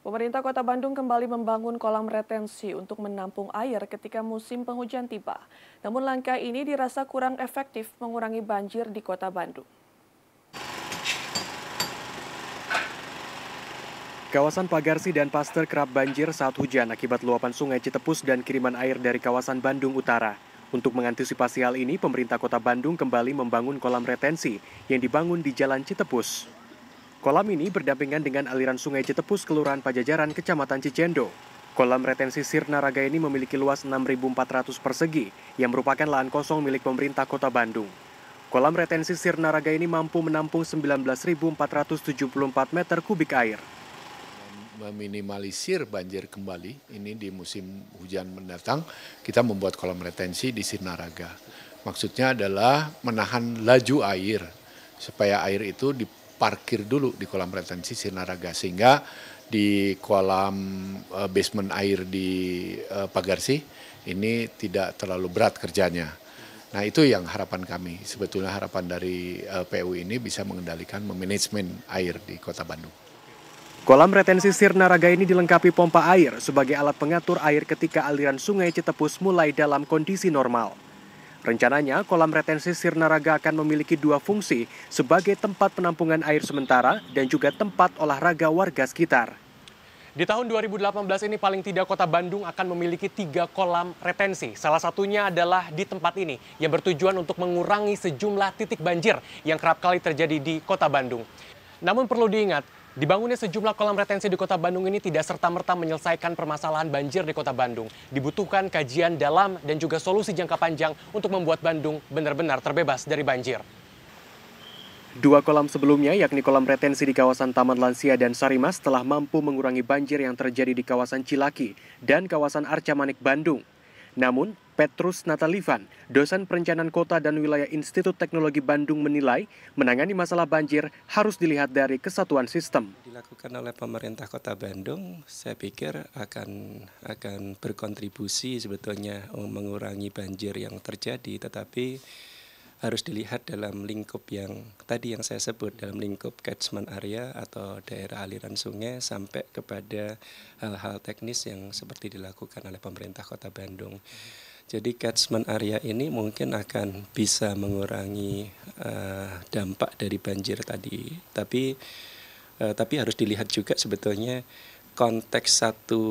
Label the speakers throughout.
Speaker 1: Pemerintah Kota Bandung kembali membangun kolam retensi untuk menampung air ketika musim penghujan tiba. Namun langkah ini dirasa kurang efektif mengurangi banjir di Kota Bandung. Kawasan Pagarsi dan Paster kerap banjir saat hujan akibat luapan sungai Citepus dan kiriman air dari kawasan Bandung Utara. Untuk mengantisipasi hal ini, pemerintah kota Bandung kembali membangun kolam retensi yang dibangun di Jalan Citepus. Kolam ini berdampingan dengan aliran sungai Citepus, Kelurahan Pajajaran, Kecamatan Cicendo. Kolam retensi Sirna Raga ini memiliki luas 6.400 persegi, yang merupakan lahan kosong milik pemerintah kota Bandung. Kolam retensi Sirna Raga ini mampu menampung 19.474 meter kubik air.
Speaker 2: Meminimalisir banjir kembali, ini di musim hujan mendatang, kita membuat kolam retensi di Sirna Raga. Maksudnya adalah menahan laju air, supaya air itu di parkir dulu di kolam retensi Sinaraga sehingga di kolam uh, basement air di uh, eh, Pagarsi ini tidak terlalu berat kerjanya. Nah itu yang harapan kami. Sebetulnya harapan dari uh, eh, PU ini bisa mengendalikan memanajemen air di kota Bandung.
Speaker 1: Kolam retensi Sirnaraga ini dilengkapi pompa air sebagai alat pengatur air ketika aliran sungai Citepus mulai dalam kondisi normal. Rencananya, kolam retensi Sirnaraga akan memiliki dua fungsi sebagai tempat penampungan air sementara dan juga tempat olahraga warga sekitar. Di tahun 2018 ini paling tidak kota Bandung akan memiliki tiga kolam retensi. Salah satunya adalah di tempat ini yang bertujuan untuk mengurangi sejumlah titik banjir yang kerap kali terjadi di kota Bandung. Namun perlu diingat, Dibangunnya sejumlah kolam retensi di kota Bandung ini tidak serta-merta menyelesaikan permasalahan banjir di kota Bandung. Dibutuhkan kajian dalam dan juga solusi jangka panjang untuk membuat Bandung benar-benar terbebas dari banjir. Dua kolam sebelumnya, yakni kolam retensi di kawasan Taman Lansia dan Sarimas telah mampu mengurangi banjir yang terjadi di kawasan Cilaki dan kawasan Arca Manik, Bandung. Namun, Petrus Natalivan, dosen perencanaan kota dan wilayah Institut Teknologi Bandung menilai menangani masalah banjir harus dilihat dari kesatuan sistem.
Speaker 3: Dilakukan oleh pemerintah kota Bandung, saya pikir akan akan berkontribusi sebetulnya um, mengurangi banjir yang terjadi, tetapi harus dilihat dalam lingkup yang tadi yang saya sebut dalam lingkup catchment area atau daerah aliran sungai sampai kepada hal-hal teknis yang seperti dilakukan oleh pemerintah Kota Bandung. Jadi catchment area ini mungkin akan bisa mengurangi uh, dampak dari banjir tadi. Tapi uh, tapi harus dilihat juga sebetulnya konteks satu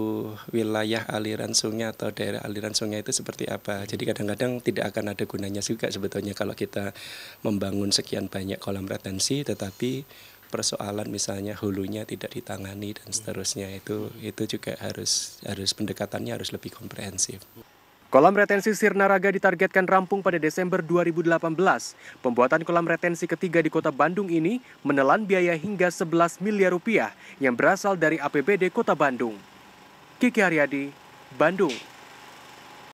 Speaker 3: wilayah aliran sungai atau daerah aliran sungai itu seperti apa. Jadi kadang-kadang tidak akan ada gunanya juga sebetulnya kalau kita membangun sekian banyak kolam retensi tetapi persoalan misalnya hulunya tidak ditangani dan seterusnya itu itu juga harus harus pendekatannya harus lebih komprehensif.
Speaker 1: Kolam retensi Raga ditargetkan rampung pada Desember 2018. Pembuatan kolam retensi ketiga di kota Bandung ini menelan biaya hingga 11 miliar rupiah yang berasal dari APBD kota Bandung. Kiki Haryadi, Bandung.